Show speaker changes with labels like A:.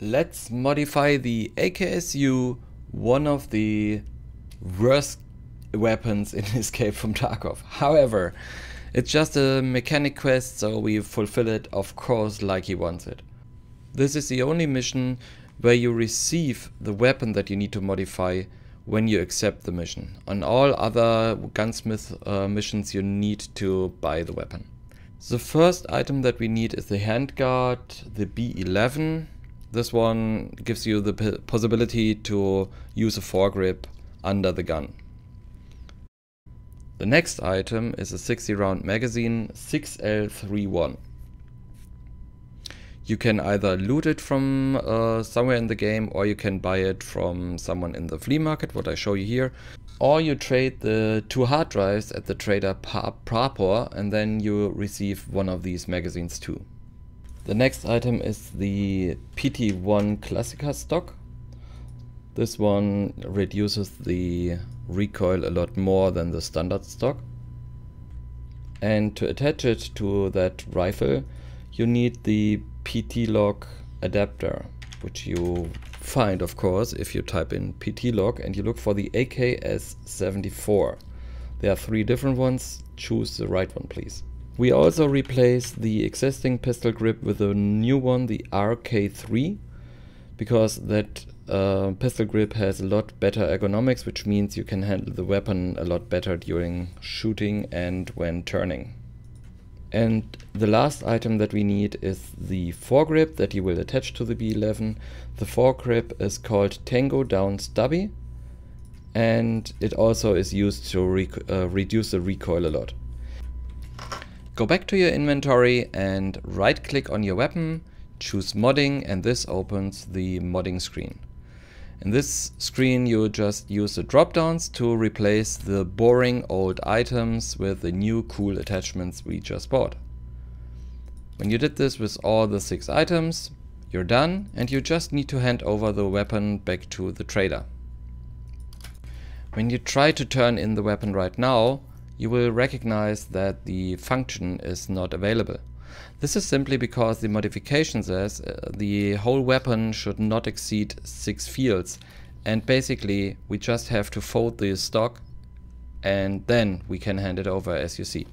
A: let's modify the AKSU, one of the worst weapons in Escape from Tarkov. However, it's just a mechanic quest, so we fulfill it, of course, like he wants it. This is the only mission where you receive the weapon that you need to modify when you accept the mission. On all other gunsmith uh, missions you need to buy the weapon. The first item that we need is the handguard, the B11, this one gives you the possibility to use a foregrip under the gun. The next item is a 60 round magazine 6L31. You can either loot it from uh, somewhere in the game or you can buy it from someone in the flea market, what I show you here. Or you trade the two hard drives at the trader Prapor and then you receive one of these magazines too. The next item is the PT1 Classica stock. This one reduces the recoil a lot more than the standard stock. And to attach it to that rifle, you need the PT-Log adapter, which you find, of course, if you type in PT-Log and you look for the AKS-74. There are three different ones. Choose the right one, please. We also replace the existing pistol grip with a new one, the RK3, because that uh, pistol grip has a lot better ergonomics, which means you can handle the weapon a lot better during shooting and when turning. And the last item that we need is the foregrip that you will attach to the B11. The foregrip is called Tango Down Stubby and it also is used to uh, reduce the recoil a lot. Go back to your inventory and right click on your weapon, choose modding and this opens the modding screen. In this screen you just use the drop-downs to replace the boring old items with the new cool attachments we just bought. When you did this with all the six items, you're done and you just need to hand over the weapon back to the trader. When you try to turn in the weapon right now, you will recognize that the function is not available. This is simply because the modification says uh, the whole weapon should not exceed 6 fields and basically we just have to fold the stock and then we can hand it over as you see.